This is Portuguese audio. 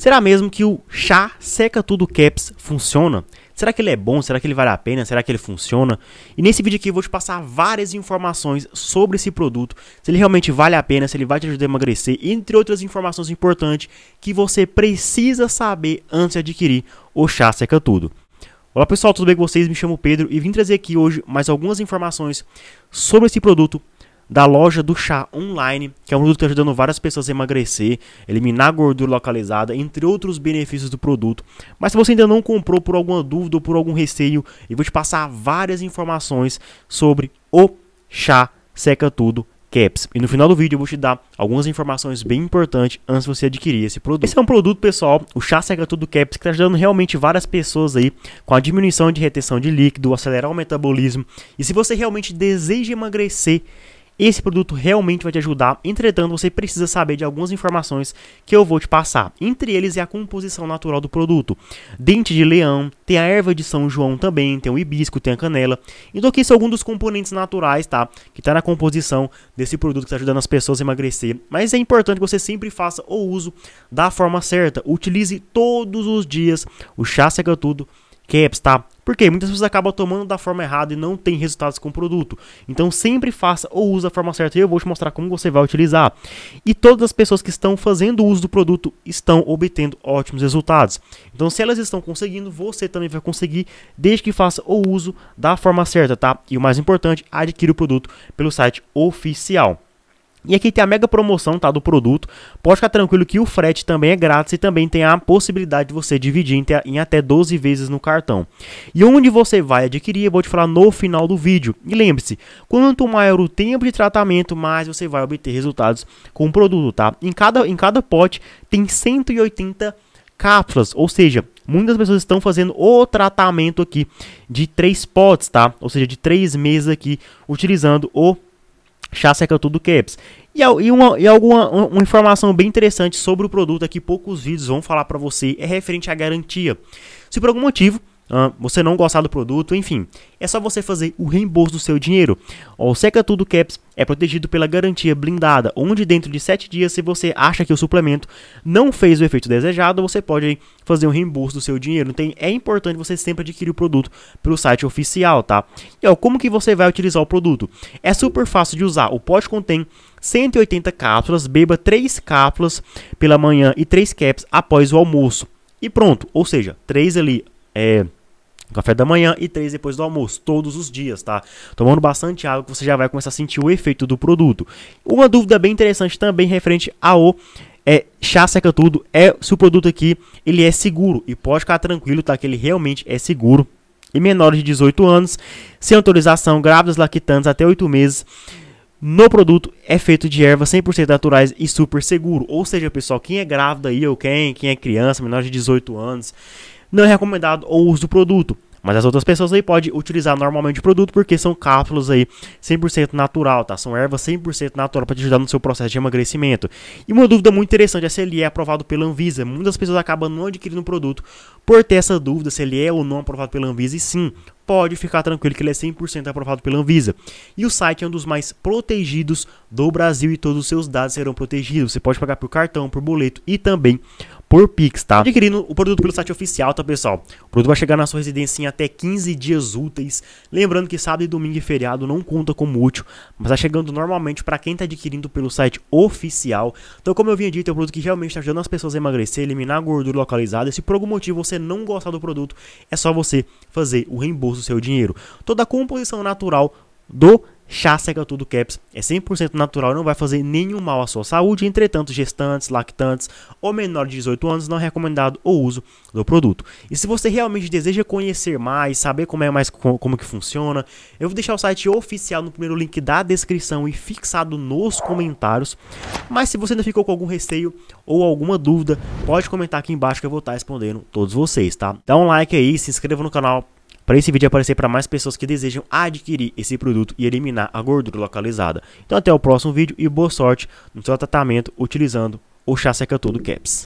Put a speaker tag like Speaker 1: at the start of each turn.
Speaker 1: Será mesmo que o chá seca tudo caps funciona? Será que ele é bom? Será que ele vale a pena? Será que ele funciona? E nesse vídeo aqui eu vou te passar várias informações sobre esse produto, se ele realmente vale a pena, se ele vai te ajudar a emagrecer, entre outras informações importantes que você precisa saber antes de adquirir o chá seca tudo. Olá pessoal, tudo bem com vocês? Me chamo Pedro e vim trazer aqui hoje mais algumas informações sobre esse produto da loja do chá online, que é um produto que está ajudando várias pessoas a emagrecer, eliminar a gordura localizada, entre outros benefícios do produto. Mas se você ainda não comprou por alguma dúvida ou por algum receio, eu vou te passar várias informações sobre o chá seca tudo Caps. E no final do vídeo eu vou te dar algumas informações bem importantes antes de você adquirir esse produto. Esse é um produto, pessoal, o chá seca tudo Caps, que está ajudando realmente várias pessoas aí com a diminuição de retenção de líquido, acelerar o metabolismo. E se você realmente deseja emagrecer esse produto realmente vai te ajudar. Entretanto, você precisa saber de algumas informações que eu vou te passar. Entre eles é a composição natural do produto. Dente de leão, tem a erva de São João também, tem o hibisco, tem a canela. Então aqui são alguns dos componentes naturais, tá? Que está na composição desse produto que está ajudando as pessoas a emagrecer. Mas é importante que você sempre faça o uso da forma certa. Utilize todos os dias o chá seca tudo caps, tá? Porque muitas pessoas acabam tomando da forma errada e não tem resultados com o produto. Então sempre faça ou use a forma certa e eu vou te mostrar como você vai utilizar. E todas as pessoas que estão fazendo uso do produto estão obtendo ótimos resultados. Então se elas estão conseguindo, você também vai conseguir, desde que faça o uso da forma certa, tá? E o mais importante, adquira o produto pelo site oficial. E aqui tem a mega promoção tá, do produto. Pode ficar tranquilo que o frete também é grátis e também tem a possibilidade de você dividir em, até 12 vezes no cartão. E onde você vai adquirir, eu vou te falar no final do vídeo. E lembre-se, quanto maior o tempo de tratamento, mais você vai obter resultados com o produto, tá? Em cada, em cada pote tem 180 cápsulas, ou seja, muitas pessoas estão fazendo o tratamento aqui de três potes, tá? Ou seja, de três meses aqui utilizando o produto seca tudo Caps. É e, e, uma, e alguma uma informação bem interessante sobre o produto aqui, poucos vídeos vão falar para você, é referente à garantia. Se por algum motivo uh, você não gostar do produto, enfim, é só você fazer o reembolso do seu dinheiro. O Seca Tudo Caps é protegido pela garantia blindada, onde dentro de 7 dias, se você acha que o suplemento não fez o efeito desejado, você pode fazer um reembolso do seu dinheiro. Então, é importante você sempre adquirir o produto pelo site oficial, tá? E ó, como que você vai utilizar o produto? É super fácil de usar. O pote contém 180 cápsulas, beba 3 cápsulas pela manhã e 3 caps após o almoço. E pronto, ou seja, 3 ali é café da manhã e três depois do almoço, todos os dias, tá? Tomando bastante água que você já vai começar a sentir o efeito do produto. Uma dúvida bem interessante também referente ao é, chá seca tudo é se o produto aqui ele é seguro e pode ficar tranquilo, tá? Que ele realmente é seguro e menores de 18 anos, sem autorização, grávidas lactantes até 8 meses, no produto é feito de ervas 100% naturais e super seguro. Ou seja, pessoal, quem é grávida aí ou quem, quem é criança, menor de 18 anos, não é recomendado o uso do produto. Mas as outras pessoas aí podem utilizar normalmente o produto porque são cápsulas aí 100% natural, tá? São ervas 100% natural para te ajudar no seu processo de emagrecimento. E uma dúvida muito interessante é se ele é aprovado pela Anvisa. Muitas pessoas acabam não adquirindo o produto por ter essa dúvida se ele é ou não aprovado pela Anvisa. E sim, pode ficar tranquilo que ele é 100% aprovado pela Anvisa. E o site é um dos mais protegidos do Brasil e todos os seus dados serão protegidos. Você pode pagar por cartão, por boleto e também por Pix, tá? Adquirindo o produto pelo site oficial, tá, pessoal? O produto vai chegar na sua residência em até 15 dias úteis. Lembrando que sábado, e domingo e é feriado não conta como útil, mas tá chegando normalmente para quem tá adquirindo pelo site oficial. Então, como eu vinha dito, é um produto que realmente tá ajudando as pessoas a emagrecer, eliminar a gordura localizada. E se por algum motivo você não gostar do produto, é só você fazer o reembolso do seu dinheiro. Toda a composição natural do Chá Seca Tudo Caps é 100% natural e não vai fazer nenhum mal à sua saúde. Entretanto, gestantes, lactantes ou menor de 18 anos não é recomendado o uso do produto. E se você realmente deseja conhecer mais, saber como é mais como que funciona, eu vou deixar o site oficial no primeiro link da descrição e fixado nos comentários. Mas se você ainda ficou com algum receio ou alguma dúvida, pode comentar aqui embaixo que eu vou estar respondendo todos vocês, tá? Dá um like aí, se inscreva no canal para esse vídeo aparecer para mais pessoas que desejam adquirir esse produto e eliminar a gordura localizada. Então até o próximo vídeo e boa sorte no seu tratamento utilizando o chá seca todo caps.